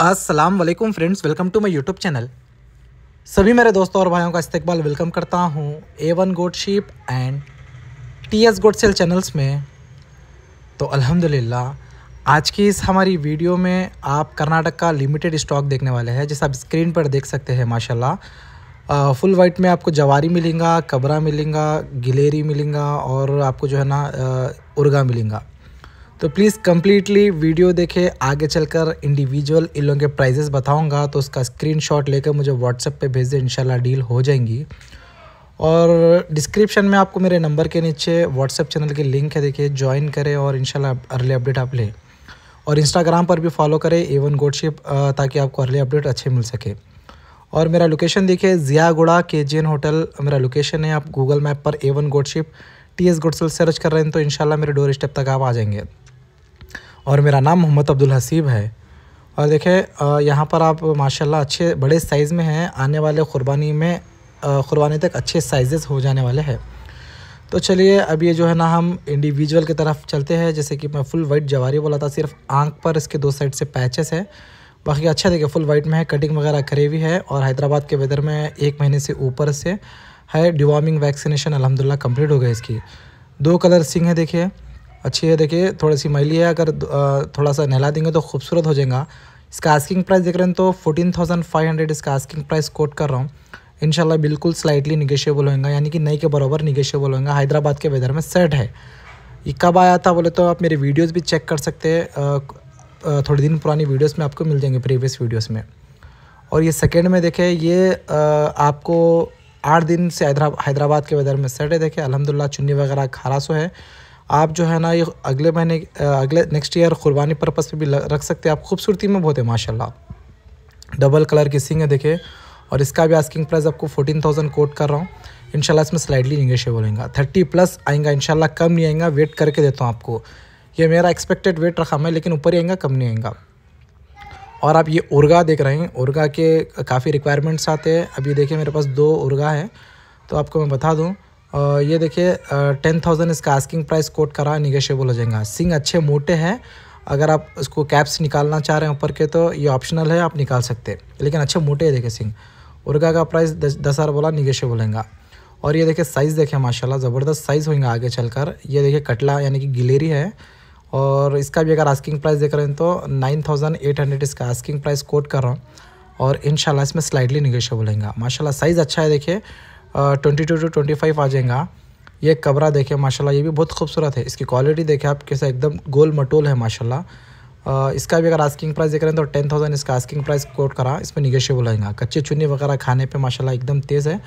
अस्सलाम वालेकुम friends welcome to my YouTube channel सभी मेरे दोस्तों और भाइयों का इस्तकबाल वेलकम करता हूँ A one goat ship and T S goat sale channels में तो अल्हम्दुलिल्लाह आज की इस हमारी वीडियो में आप कर्नाटक का लिमिटेड स्टॉक देखने वाले हैं जैसा आप स्क्रीन पर देख सकते हैं माशाल्लाह फुल वाइट में आपको जवारी मिलेंगा कबरा मिलेंगा गिलेरी मिलेंगा और आपको जो है ना उर्गा मिलेंगा तो प्लीज़ कम्प्लीटली वीडियो देखे आगे चलकर इंडिविजुअल इन लोगों के प्राइजेस बताऊंगा तो उसका स्क्रीनशॉट लेकर मुझे व्हाट्सएप पे भेज दें इंशाल्लाह डील हो जाएंगी और डिस्क्रिप्शन में आपको मेरे नंबर के नीचे व्हाट्सएप चैनल की लिंक है देखिए ज्वाइन करें और इनशाला अर्ली अपडेट आप लें और इंस्टाग्राम पर भी फॉलो करें एवन गोडशिप ताकि आपको अर्ली अपडेट अच्छे मिल सके और मेरा लोकेशन देखिए ज़ियागुड़ा के जी होटल मेरा लोकेशन है आप गूगल मैप पर A one goat ship T S goat sale search कर रहे हैं तो इंशाल्लाह मेरे डोर स्टेप तक आप आ जाएंगे और मेरा नाम मोहम्मद अब्दुल हसीब है और देखे यहाँ पर आप माशाल्लाह अच्छे बड़े साइज़ में हैं आने वाले क़ुरबानी में क़ुरबानी तक अच्छे साइजेस हो जाने वाले हैं तो चलिए अब ये जो है ना हम इंडिविजुअल की तरफ चलते हैं जैसे कि मैं फुल वाइट जवारी बोला था सिर्फ आंख पर इसके दो साइड से पैचेस है बाकी अच्छा देखिए फुल वाइट में है कटिंग वगैरह करी हुई है और हैदराबाद के वेदर में एक महीने से ऊपर से है डिवॉर्मिंग वैक्सीनेशन अलहमदिल्ला कम्प्लीट हो गया इसकी दो कलर सिंग है देखिए अच्छी है देखिए थोड़ी सी मैली है अगर थोड़ा सा नहला देंगे तो खूबसूरत हो जाएगा इसका आस्किंग प्राइस देख रहे हैं तो फोर्टीन थाउजेंड फाइव हंड्रेड इसका आस्किंग प्राइस कोट कर रहा हूँ इनशाला बिल्कुल स्लाइटली निगेशियबल होगा यानी कि नई के बराबर निगेशियबल होएगा हैदराबाद के वेदर में सेट है ये कब आया था बोले तो आप मेरे वीडियोज़ भी चेक कर सकते हैं थोड़े दिन पुरानी वीडियोज़ में आपको मिल जाएंगे प्रीवियस वीडियोज़ में और ये सेकेंड में देखे ये आपको आठ दिन से हैदराबाद के वेदर में सेट है देखे अलहमदिल्ला चुन्नी वगैरह खारा सो है आप जो है ना ये अगले महीने अगले नेक्स्ट ईयर क़ुरबानी पर्पज़ पे भी रख सकते हैं आप खूबसूरती में बहुत है माशाल्लाह डबल कलर की सिंग है देखे और इसका भी आस्किंग प्राइस आपको फोर्टीन थाउजेंड कोट कर रहा हूँ इनशाला इसमें स्लाइडली निगेशिएबल होगा थर्टी प्लस आएगा इनशाला कम नहीं आएगा वेट करके देता हूँ आपको ये मेरा एक्सपेक्टेड वेट रखा मैं लेकिन ऊपर ही आएगा कम नहीं आएगा और आप ये उर्गा देख रहे हैं उर्गा के काफ़ी रिक्वायरमेंट्स आते हैं अभी देखिए मेरे पास दो उर्गा है तो आपको मैं बता दूँ ये देखिए टेन थाउजेंड इसका आस्किंग प्राइस कोट करा निगेशियबल हो जाएगा सिंग अच्छे मोटे हैं अगर आप इसको कैप्स निकालना चाह रहे हैं ऊपर के तो ये ऑप्शनल है आप निकाल सकते हैं लेकिन अच्छे मोटे है देखिए सिंग उर्गा का प्राइस दस हज़ार बोला निगेशियबल होगा और ये देखिए साइज़ देखें माशाला ज़बरदस्त साइज़ होगा आगे कर ये देखिए कटला यानी कि गिलेरी है और इसका भी अगर आस्किंग प्राइस देख रहे हैं तो नाइन थाउजेंड एट हंड्रेड इसका आस्किंग प्राइस कोट कर रहा हूँ और इन इसमें स्लाइडली निगेशियबल होगा माशाला साइज़ अच्छा है देखिए twenty two to twenty five आ जाएगा ये कबरा देखें माशाल्लाह ये भी बहुत खूबसूरत है इसकी क्वालिटी देखें आप कैसा एकदम गोल मटोल है माशाल्लाह इसका भी अगर आस्किंग प्राइस देख रहे हैं तो टेन थाउजेंड इसका आस्किंग प्राइस कोट करा इसमें निगेशियबल आएगा कच्चे चुनी वगैरह खाने पे माशाला एकदम तेज़ है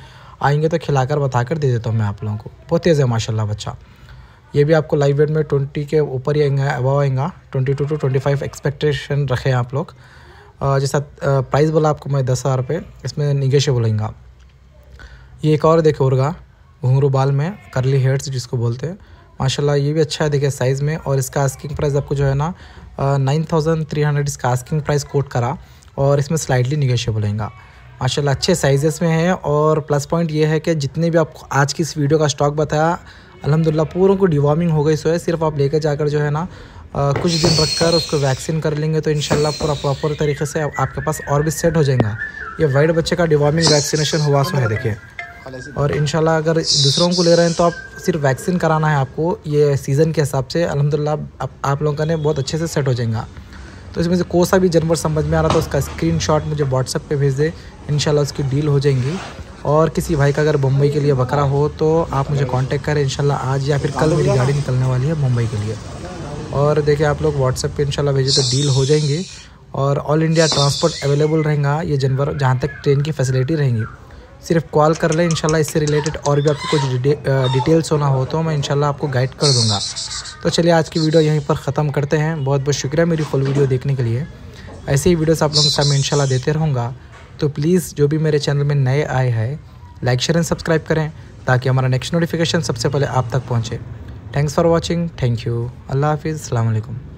आएंगे तो खिलाकर बताकर दे देता हूँ मैं आप लोगों को बहुत तेज़ है माशाला बच्चा ये भी आपको लाइव वेट में ट्वेंटी के ऊपर ही आएंगे अबाव आएगा twenty two to twenty five expectation रखें आप लोग जैसा प्राइस बोला आपको मैं दस हज़ार रुपये इसमें निगेशियबल आएगा ये एक और देखे उर्गा घुंगरू बाल में करली हेड्स जिसको बोलते हैं माशाल्लाह ये भी अच्छा है देखिए साइज़ में और इसका आस्किंग प्राइस आपको जो है ना नाइन थाउजेंड थ्री हंड्रेड इसका आस्किंग प्राइस कोट करा और इसमें स्लाइडली निगोशियबल रहेगा माशाल्लाह अच्छे साइजेस में है और प्लस पॉइंट ये है कि जितने भी आपको आज की इस वीडियो का स्टॉक बताया अलहमदिल्ला पूरों को डिवॉर्मिंग हो गई सो है सिर्फ आप लेकर जाकर जो है ना आ, कुछ दिन रख कर उसको वैक्सीन कर लेंगे तो इनशाला पूरा प्रॉपर तरीके से आपके पास और भी सेट हो जाएगा ये वाइट बच्चे का डिवॉर्मिंग वैक्सीनेशन हुआ सो है देखिए और इन अगर दूसरों को ले रहे हैं तो आप सिर्फ वैक्सीन कराना है आपको ये सीज़न के हिसाब से अलहमदिल्ला आप, लोगों का ने बहुत अच्छे से सेट हो जाएगा तो इसमें से कोई सा भी जानवर समझ में आ रहा था उसका स्क्रीन मुझे व्हाट्सअप पर भेज दे इन उसकी डील हो जाएंगी और किसी भाई का अगर मुंबई के लिए बकरा हो तो आप मुझे कांटेक्ट करें इनशाला आज या फिर कल मेरी गाड़ी निकलने वाली है मुंबई के लिए और देखिए आप लोग व्हाट्सएप पे इंशाल्लाह भेजें तो डील हो जाएंगे और ऑल इंडिया ट्रांसपोर्ट अवेलेबल रहेगा ये जनवर जहाँ तक ट्रेन की फैसिलिटी रहेंगी सिर्फ कॉल कर लें इंशाल्लाह इससे रिलेटेड और भी आपको कुछ डिटेल्स होना हो तो मैं इंशाल्लाह आपको गाइड कर दूँगा तो चलिए आज की वीडियो यहीं पर ख़त्म करते हैं बहुत बहुत शुक्रिया मेरी फुल वीडियो देखने के लिए ऐसे ही वीडियोस आप लोगों के सामने इंशाल्लाह देते रहूँगा तो प्लीज़ जो भी मेरे चैनल में नए आए हैं लाइक शेयर एंड सब्सक्राइब करें ताकि हमारा नेक्स्ट नोटिफिकेशन सबसे पहले आप तक पहुँचे thanks for watching thank you अल्लाह हाफिज़ अलैक्म